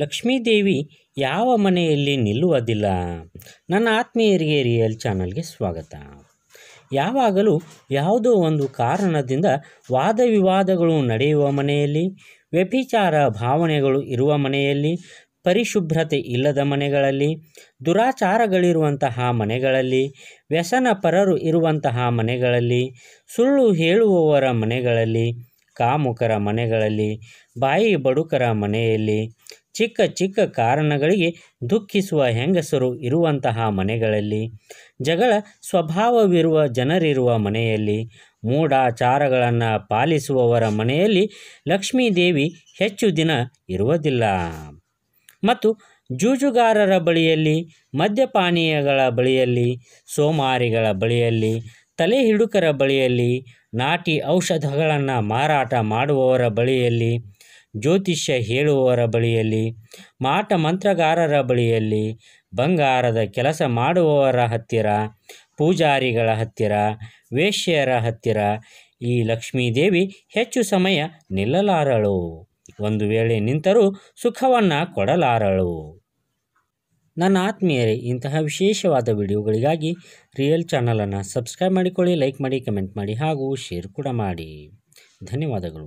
ಲಕ್ಷ್ಮೀದೇವಿ ಯಾವ ಮನೆಯಲ್ಲಿ ನಿಲ್ಲುವುದಿಲ್ಲ ನನ್ನ ಆತ್ಮೀಯರಿಗೆ ರಿಯಲ್ ಚಾನಲ್ಗೆ ಸ್ವಾಗತ ಯಾವಾಗಲೂ ಯಾವುದೋ ಒಂದು ಕಾರಣದಿಂದ ವಾದ ವಿವಾದಗಳು ನಡೆಯುವ ಮನೆಯಲ್ಲಿ ವ್ಯಭಿಚಾರ ಭಾವನೆಗಳು ಇರುವ ಮನೆಯಲ್ಲಿ ಪರಿಶುಭ್ರತೆ ಇಲ್ಲದ ಮನೆಗಳಲ್ಲಿ ದುರಾಚಾರಗಳಿರುವಂತಹ ಮನೆಗಳಲ್ಲಿ ವ್ಯಸನಪರರು ಇರುವಂತಹ ಮನೆಗಳಲ್ಲಿ ಸುಳ್ಳು ಹೇಳುವವರ ಮನೆಗಳಲ್ಲಿ ಕಾಮುಕರ ಮನೆಗಳಲ್ಲಿ ಬಾಯಿ ಬಡುಕರ ಮನೆಯಲ್ಲಿ ಚಿಕ್ಕ ಚಿಕ್ಕ ಕಾರಣಗಳಿಗೆ ದುಃಖಿಸುವ ಹೆಂಗಸರು ಇರುವಂತಹ ಮನೆಗಳಲ್ಲಿ ಜಗಳ ಸ್ವಭಾವವಿರುವ ಜನರಿರುವ ಮನೆಯಲ್ಲಿ ಮೂಢಾಚಾರಗಳನ್ನು ಪಾಲಿಸುವವರ ಮನೆಯಲ್ಲಿ ಲಕ್ಷ್ಮೀದೇವಿ ಹೆಚ್ಚು ದಿನ ಇರುವುದಿಲ್ಲ ಮತ್ತು ಜೂಜುಗಾರರ ಬಳಿಯಲ್ಲಿ ಮದ್ಯಪಾನೀಯಗಳ ಬಳಿಯಲ್ಲಿ ಸೋಮಾರಿಗಳ ಬಳಿಯಲ್ಲಿ ತಲೆ ಹಿಡುಕರ ಬಳಿಯಲ್ಲಿ ನಾಟಿ ಔಷಧಗಳನ್ನು ಮಾರಾಟ ಮಾಡುವವರ ಬಳಿಯಲ್ಲಿ ಜ್ಯೋತಿಷ್ಯ ಹೇಳುವವರ ಬಳಿಯಲ್ಲಿ ಮಾಟ ಮಂತ್ರಗಾರರ ಬಳಿಯಲ್ಲಿ ಬಂಗಾರದ ಕೆಲಸ ಮಾಡುವವರ ಹತ್ತಿರ ಪೂಜಾರಿಗಳ ಹತ್ತಿರ ವೇಶ್ಯರ ಹತ್ತಿರ ಈ ಲಕ್ಷ್ಮೀದೇವಿ ಹೆಚ್ಚು ಸಮಯ ನಿಲ್ಲಲಾರಳು ಒಂದು ವೇಳೆ ನಿಂತರೂ ಸುಖವನ್ನು ಕೊಡಲಾರಳು ನನ್ನ ಆತ್ಮೀಯರೇ ಇಂತಹ ವಿಶೇಷವಾದ ವಿಡಿಯೋಗಳಿಗಾಗಿ ರಿಯಲ್ ಚಾನಲನ್ನು ಸಬ್ಸ್ಕ್ರೈಬ್ ಮಾಡಿಕೊಳ್ಳಿ ಲೈಕ್ ಮಾಡಿ ಕಮೆಂಟ್ ಮಾಡಿ ಹಾಗೂ ಶೇರ್ ಕೂಡ ಮಾಡಿ ಧನ್ಯವಾದಗಳು